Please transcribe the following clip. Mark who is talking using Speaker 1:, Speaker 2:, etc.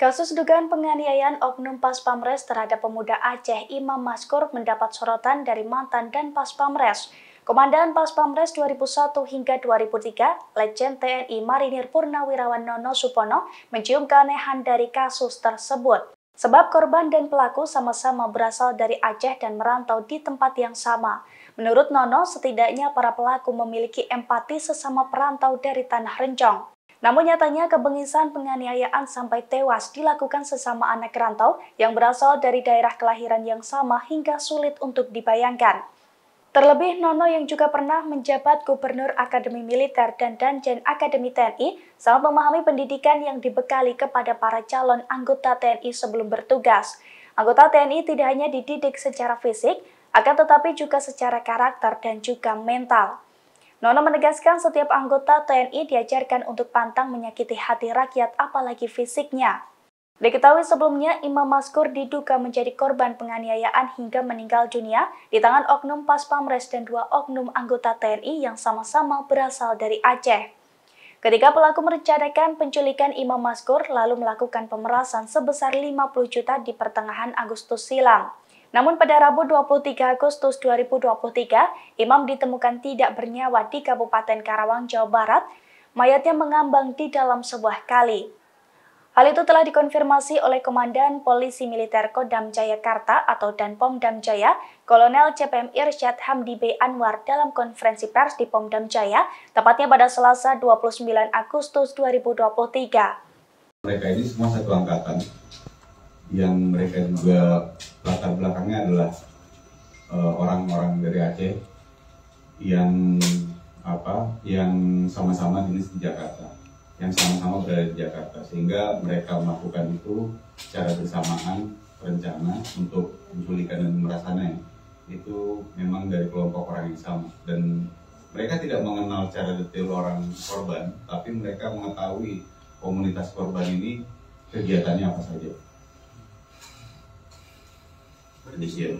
Speaker 1: Kasus dugaan penganiayaan Oknum Pas Pamres terhadap pemuda Aceh Imam Maskur mendapat sorotan dari mantan dan Pas Pamres. Komandan Pas Pamres 2001 hingga 2003, Legend TNI Marinir Purnawirawan Nono Supono mencium keanehan dari kasus tersebut. Sebab korban dan pelaku sama-sama berasal dari Aceh dan merantau di tempat yang sama. Menurut Nono, setidaknya para pelaku memiliki empati sesama perantau dari Tanah Rencong. Namun nyatanya kebengisan penganiayaan sampai tewas dilakukan sesama anak rantau yang berasal dari daerah kelahiran yang sama hingga sulit untuk dibayangkan. Terlebih Nono yang juga pernah menjabat Gubernur Akademi Militer dan Danjen Akademi TNI sangat memahami pendidikan yang dibekali kepada para calon anggota TNI sebelum bertugas. Anggota TNI tidak hanya dididik secara fisik, akan tetapi juga secara karakter dan juga mental. Nono menegaskan setiap anggota TNI diajarkan untuk pantang menyakiti hati rakyat apalagi fisiknya. Diketahui sebelumnya, Imam Maskur diduga menjadi korban penganiayaan hingga meninggal dunia di tangan Oknum Pas Pamres dan dua Oknum anggota TNI yang sama-sama berasal dari Aceh. Ketika pelaku merencanakan penculikan Imam Maskur lalu melakukan pemerasan sebesar 50 juta di pertengahan Agustus silam. Namun pada Rabu 23 Agustus 2023, Imam ditemukan tidak bernyawa di Kabupaten Karawang, Jawa Barat. Mayatnya mengambang di dalam sebuah kali. Hal itu telah dikonfirmasi oleh Komandan Polisi Militer Kodam Jayakarta atau Danpom Damjaya, Kolonel CPM Irsyad Hamdi B. Anwar dalam konferensi pers di Pomdam Jaya, tepatnya pada Selasa 29 Agustus 2023.
Speaker 2: Mereka ini semua satu angkatan, yang mereka juga latar belakangnya adalah eh, orang-orang uh, dari Aceh yang apa yang sama-sama jenis di Jakarta yang sama-sama berada di Jakarta sehingga mereka melakukan itu secara bersamaan rencana untuk penculikan dan merasanya itu memang dari kelompok orang yang sama dan mereka tidak mengenal secara detail orang korban tapi mereka mengetahui komunitas korban ini kegiatannya apa saja 那些。